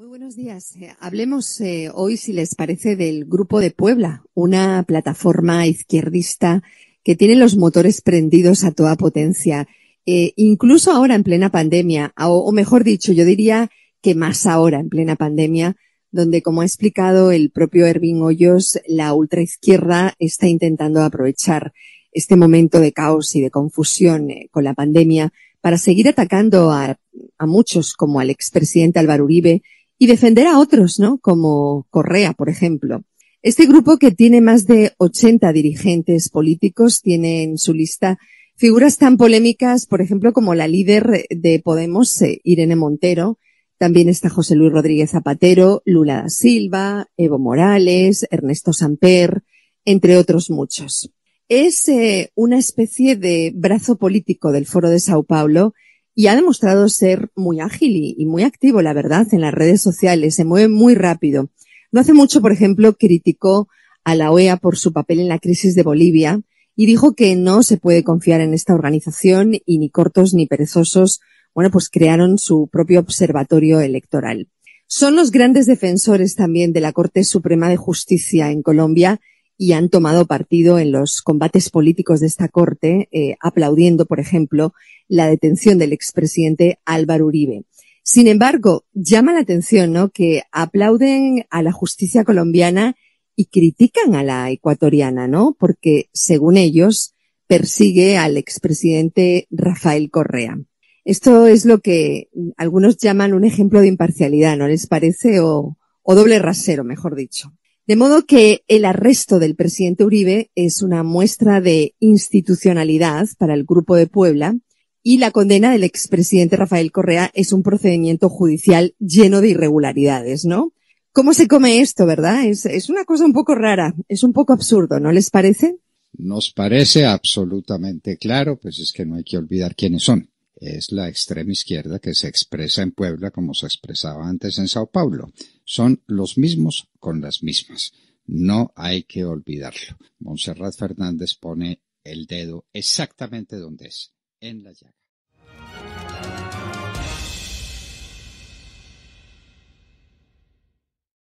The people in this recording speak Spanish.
Muy buenos días. Eh, hablemos eh, hoy, si les parece, del Grupo de Puebla, una plataforma izquierdista que tiene los motores prendidos a toda potencia, eh, incluso ahora en plena pandemia, o, mejor dicho, yo diría que más ahora en plena pandemia, donde, como ha explicado el propio Ervin Hoyos, la ultraizquierda está intentando aprovechar este momento de caos y de confusión con la pandemia para seguir atacando a, a muchos, como al expresidente Álvaro Uribe, y defender a otros, ¿no? Como Correa, por ejemplo. Este grupo que tiene más de 80 dirigentes políticos tiene en su lista figuras tan polémicas, por ejemplo, como la líder de Podemos, eh, Irene Montero, también está José Luis Rodríguez Zapatero, Lula da Silva, Evo Morales, Ernesto Samper, entre otros muchos. Es eh, una especie de brazo político del Foro de Sao Paulo y ha demostrado ser muy ágil y, muy activo, la verdad, en las redes sociales. Se mueve muy rápido. No hace mucho, por ejemplo, criticó a la OEA por su papel en la crisis de Bolivia y dijo que no se puede confiar en esta organización y ni cortos ni perezosos, bueno, pues crearon su propio observatorio electoral. Son los grandes defensores también de la Corte Suprema de Justicia en Colombia y han tomado partido en los combates políticos de esta Corte, eh, aplaudiendo, por ejemplo, la detención del expresidente Álvaro Uribe. Sin embargo, llama la atención ¿no? que aplauden a la justicia colombiana y critican a la ecuatoriana, ¿no? Porque, según ellos, persigue al expresidente Rafael Correa. Esto es lo que algunos llaman un ejemplo de imparcialidad, ¿no les parece? o doble rasero, mejor dicho. De modo que el arresto del presidente Uribe es una muestra de institucionalidad para el Grupo de Puebla y la condena del expresidente Rafael Correa es un procedimiento judicial lleno de irregularidades, ¿no? ¿Cómo se come esto, verdad? Es, es una cosa un poco rara, es un poco absurdo, ¿no les parece? Nos parece absolutamente claro, pues es que no hay que olvidar quiénes son es la extrema izquierda que se expresa en Puebla como se expresaba antes en Sao Paulo son los mismos con las mismas. No hay que olvidarlo. Monserrat Fernández pone el dedo exactamente donde es, en la llaga.